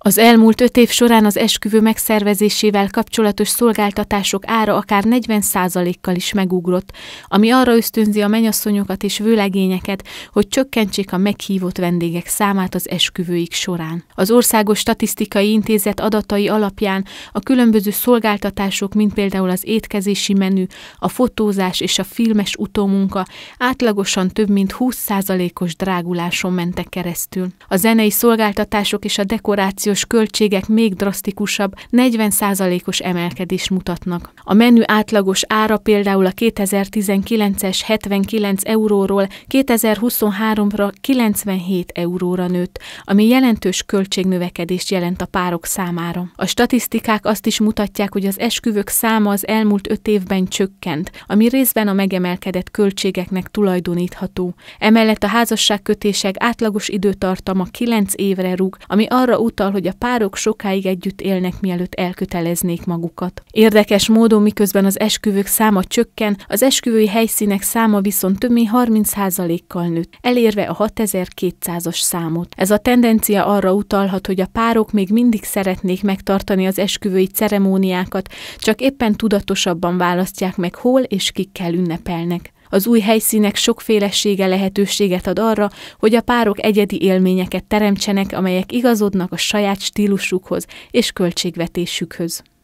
Az elmúlt öt év során az esküvő megszervezésével kapcsolatos szolgáltatások ára akár 40%-kal is megugrott, ami arra ösztönzi a menyasszonyokat és vőlegényeket, hogy csökkentsék a meghívott vendégek számát az esküvőik során. Az Országos Statisztikai Intézet adatai alapján a különböző szolgáltatások, mint például az étkezési menü, a fotózás és a filmes utómunka átlagosan több mint 20%-os dráguláson mentek keresztül. A zenei szolgáltatások és a dekoráció inflációs költségek még drasztikusabb, 40%-os emelkedést mutatnak. A menü átlagos ára például a 2019-es 79 euróról 2023-ra 97 euróra nőtt, ami jelentős költségnövekedést jelent a párok számára. A statisztikák azt is mutatják, hogy az esküvők száma az elmúlt öt évben csökkent, ami részben a megemelkedett költségeknek tulajdonítható. Emellett a házasságkötések átlagos időtartama 9 évre rúg, ami arra utal, hogy a párok sokáig együtt élnek, mielőtt elköteleznék magukat. Érdekes módon, miközben az esküvők száma csökken, az esküvői helyszínek száma viszont több mint 30%-kal nőtt, elérve a 6200-as számot. Ez a tendencia arra utalhat, hogy a párok még mindig szeretnék megtartani az esküvői ceremóniákat, csak éppen tudatosabban választják meg, hol és kikkel ünnepelnek. Az új helyszínek sokfélesége lehetőséget ad arra, hogy a párok egyedi élményeket teremtsenek, amelyek igazodnak a saját stílusukhoz és költségvetésükhöz.